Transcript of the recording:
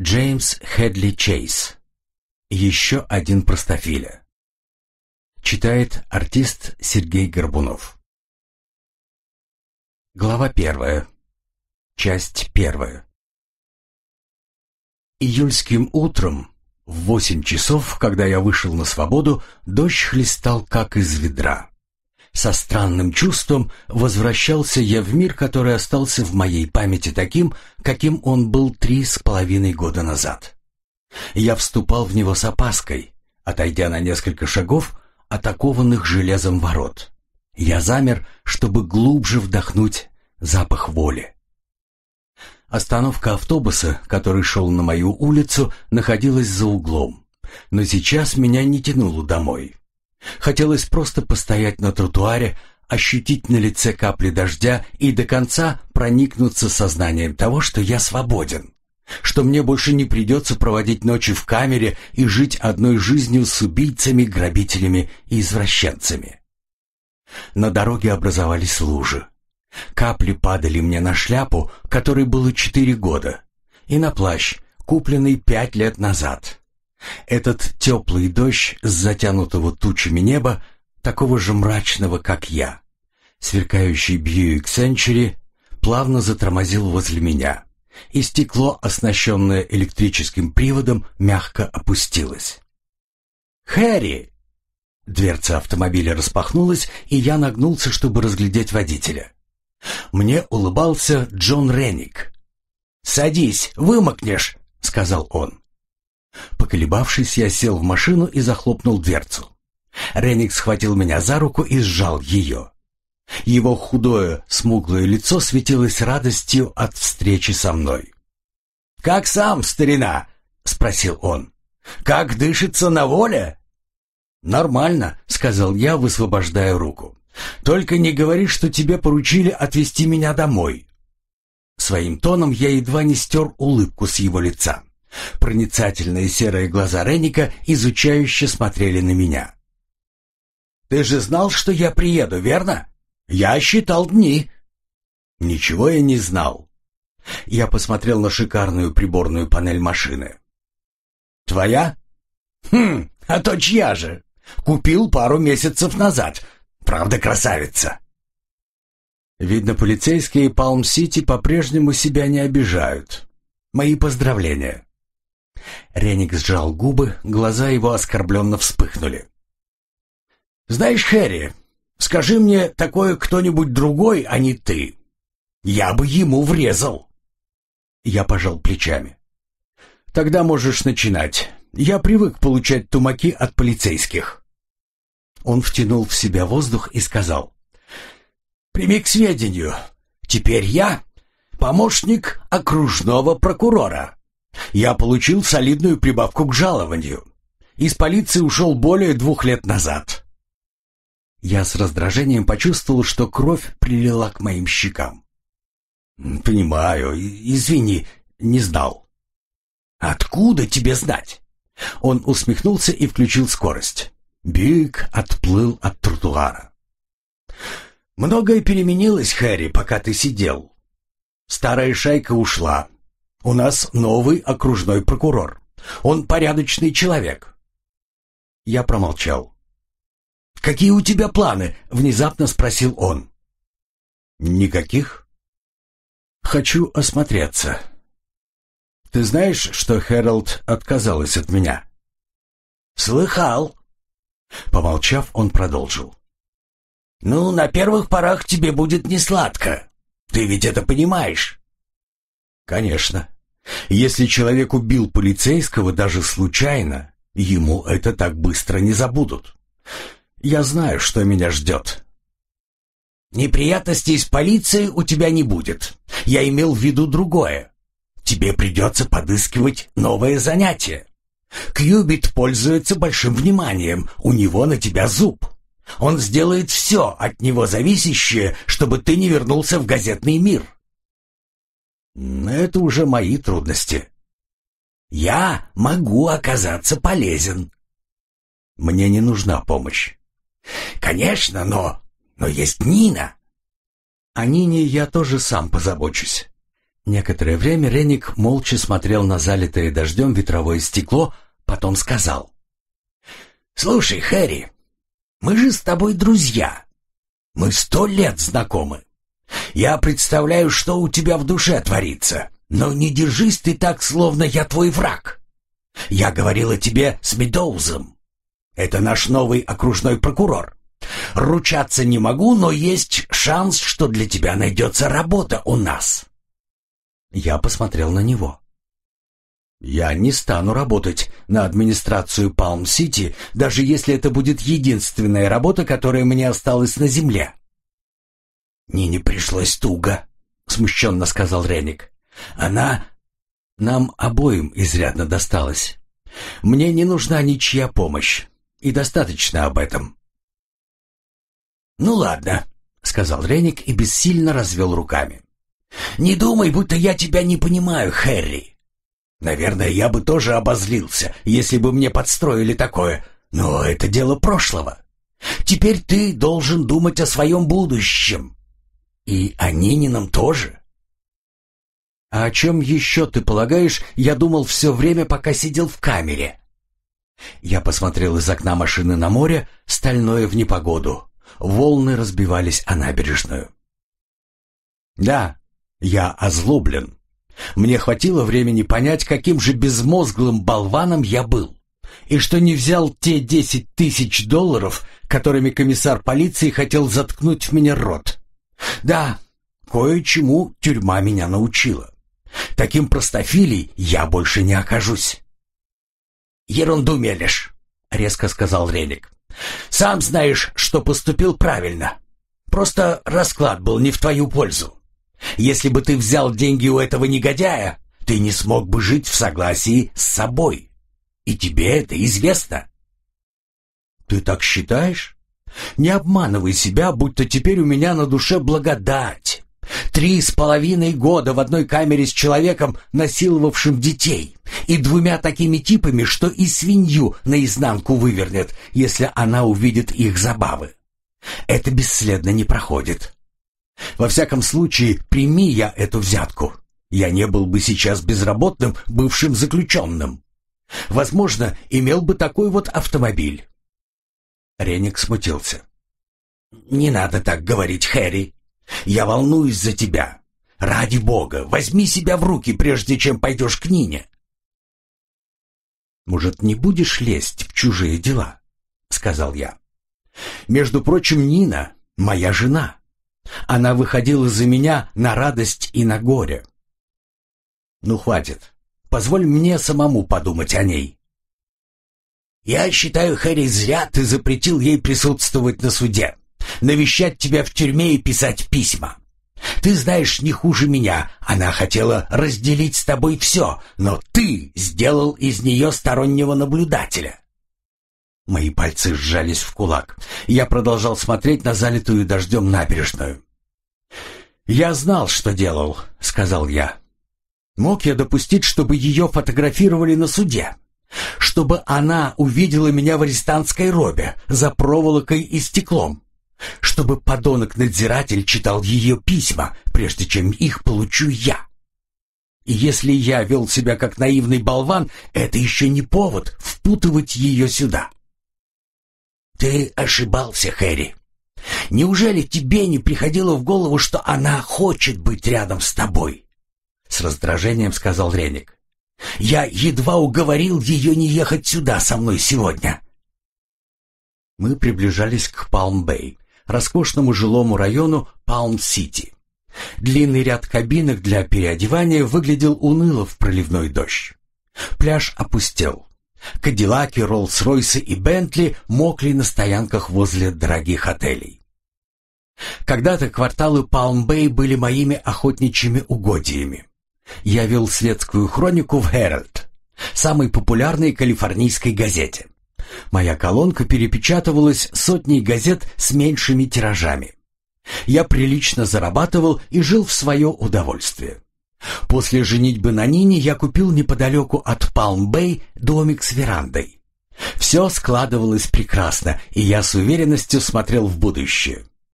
Джеймс Хедли Чейз. Еще один простофиля. Читает артист Сергей Горбунов. Глава первая. Часть первая. Июльским утром в восемь часов, когда я вышел на свободу, дождь хлестал как из ведра. Со странным чувством возвращался я в мир, который остался в моей памяти таким, каким он был три с половиной года назад. Я вступал в него с опаской, отойдя на несколько шагов, атакованных железом ворот. Я замер, чтобы глубже вдохнуть запах воли. Остановка автобуса, который шел на мою улицу, находилась за углом. Но сейчас меня не тянуло домой. Хотелось просто постоять на тротуаре, ощутить на лице капли дождя и до конца проникнуться сознанием того, что я свободен, что мне больше не придется проводить ночи в камере и жить одной жизнью с убийцами, грабителями и извращенцами. На дороге образовались лужи. Капли падали мне на шляпу, которой было четыре года, и на плащ, купленный пять лет назад. Этот теплый дождь с затянутого тучами неба, такого же мрачного, как я, сверкающий Бьюик Сенчери, плавно затормозил возле меня, и стекло, оснащенное электрическим приводом, мягко опустилось. «Хэри!» Дверца автомобиля распахнулась, и я нагнулся, чтобы разглядеть водителя. Мне улыбался Джон Реник. «Садись, вымокнешь», — сказал он. Поколебавшись, я сел в машину и захлопнул дверцу. Реник схватил меня за руку и сжал ее. Его худое, смуглое лицо светилось радостью от встречи со мной. «Как сам, старина?» — спросил он. «Как дышится на воле?» «Нормально», — сказал я, высвобождая руку. «Только не говори, что тебе поручили отвезти меня домой». Своим тоном я едва не стер улыбку с его лица. Проницательные серые глаза Реника изучающе смотрели на меня. «Ты же знал, что я приеду, верно? Я считал дни». «Ничего я не знал». Я посмотрел на шикарную приборную панель машины. «Твоя?» «Хм, а то чья же? Купил пару месяцев назад. Правда, красавица?» Видно, полицейские Палм-Сити по-прежнему себя не обижают. Мои поздравления. Реник сжал губы, глаза его оскорбленно вспыхнули. «Знаешь, Хэри, скажи мне такое кто-нибудь другой, а не ты. Я бы ему врезал!» Я пожал плечами. «Тогда можешь начинать. Я привык получать тумаки от полицейских». Он втянул в себя воздух и сказал. «Прими к сведению. Теперь я помощник окружного прокурора». Я получил солидную прибавку к жалованию. Из полиции ушел более двух лет назад. Я с раздражением почувствовал, что кровь прилила к моим щекам. «Понимаю, извини, не знал». «Откуда тебе знать?» Он усмехнулся и включил скорость. Биг отплыл от тротуара. «Многое переменилось, Хэри, пока ты сидел. Старая шайка ушла, у нас новый окружной прокурор. Он порядочный человек. Я промолчал. «Какие у тебя планы?» — внезапно спросил он. «Никаких. Хочу осмотреться. Ты знаешь, что Хэролд отказалась от меня?» «Слыхал». Помолчав, он продолжил. «Ну, на первых порах тебе будет несладко. Ты ведь это понимаешь. Конечно. Если человек убил полицейского даже случайно, ему это так быстро не забудут. Я знаю, что меня ждет. Неприятностей с полицией у тебя не будет. Я имел в виду другое. Тебе придется подыскивать новое занятие. Кьюбит пользуется большим вниманием, у него на тебя зуб. Он сделает все от него зависящее, чтобы ты не вернулся в газетный мир. Но Это уже мои трудности. Я могу оказаться полезен. Мне не нужна помощь. Конечно, но... Но есть Нина. О Нине я тоже сам позабочусь. Некоторое время Реник молча смотрел на залитое дождем ветровое стекло, потом сказал. «Слушай, Хэри, мы же с тобой друзья. Мы сто лет знакомы. Я представляю, что у тебя в душе творится. Но не держись ты так, словно я твой враг. Я говорила тебе с Медоузом. Это наш новый окружной прокурор. Ручаться не могу, но есть шанс, что для тебя найдется работа у нас. Я посмотрел на него. Я не стану работать на администрацию Палм-Сити, даже если это будет единственная работа, которая мне осталась на земле. «Нине пришлось туго», — смущенно сказал Реник. «Она нам обоим изрядно досталась. Мне не нужна ничья помощь, и достаточно об этом». «Ну ладно», — сказал Реник и бессильно развел руками. «Не думай, будто я тебя не понимаю, Хэрри. Наверное, я бы тоже обозлился, если бы мне подстроили такое, но это дело прошлого. Теперь ты должен думать о своем будущем. И о Нинином тоже. А о чем еще ты полагаешь, я думал все время, пока сидел в камере. Я посмотрел из окна машины на море, стальное в непогоду. Волны разбивались о набережную. Да, я озлоблен. Мне хватило времени понять, каким же безмозглым болваном я был. И что не взял те десять тысяч долларов, которыми комиссар полиции хотел заткнуть в меня рот. Да, кое-чему тюрьма меня научила. Таким простофилей я больше не окажусь. «Ерунду мелешь», — резко сказал Реник. «Сам знаешь, что поступил правильно. Просто расклад был не в твою пользу. Если бы ты взял деньги у этого негодяя, ты не смог бы жить в согласии с собой. И тебе это известно». «Ты так считаешь?» Не обманывай себя, будто теперь у меня на душе благодать. Три с половиной года в одной камере с человеком, насиловавшим детей, и двумя такими типами, что и свинью наизнанку вывернет, если она увидит их забавы. Это бесследно не проходит. Во всяком случае, прими я эту взятку. Я не был бы сейчас безработным, бывшим заключенным. Возможно, имел бы такой вот автомобиль. Реник смутился. «Не надо так говорить, Хэри. Я волнуюсь за тебя. Ради бога, возьми себя в руки, прежде чем пойдешь к Нине». «Может, не будешь лезть в чужие дела?» — сказал я. «Между прочим, Нина — моя жена. Она выходила за меня на радость и на горе». «Ну, хватит. Позволь мне самому подумать о ней», «Я считаю, Хэри, зря ты запретил ей присутствовать на суде, навещать тебя в тюрьме и писать письма. Ты знаешь не хуже меня, она хотела разделить с тобой все, но ты сделал из нее стороннего наблюдателя». Мои пальцы сжались в кулак. Я продолжал смотреть на залитую дождем набережную. «Я знал, что делал», — сказал я. «Мог я допустить, чтобы ее фотографировали на суде?» Чтобы она увидела меня в арестантской робе, за проволокой и стеклом. Чтобы подонок-надзиратель читал ее письма, прежде чем их получу я. И если я вел себя как наивный болван, это еще не повод впутывать ее сюда. Ты ошибался, Хэри. Неужели тебе не приходило в голову, что она хочет быть рядом с тобой? С раздражением сказал Реник. Я едва уговорил ее не ехать сюда со мной сегодня. Мы приближались к Палм-Бэй, роскошному жилому району Палм-Сити. Длинный ряд кабинок для переодевания выглядел уныло в проливной дождь. Пляж опустел. Кадиллаки, Роллс-Ройсы и Бентли мокли на стоянках возле дорогих отелей. Когда-то кварталы Палм-Бэй были моими охотничьими угодьями. Я вел светскую хронику в «Herald», самой популярной калифорнийской газете. Моя колонка перепечатывалась сотней газет с меньшими тиражами. Я прилично зарабатывал и жил в свое удовольствие. После женитьбы на Нине я купил неподалеку от Палм-Бэй домик с верандой. Все складывалось прекрасно, и я с уверенностью смотрел в будущее.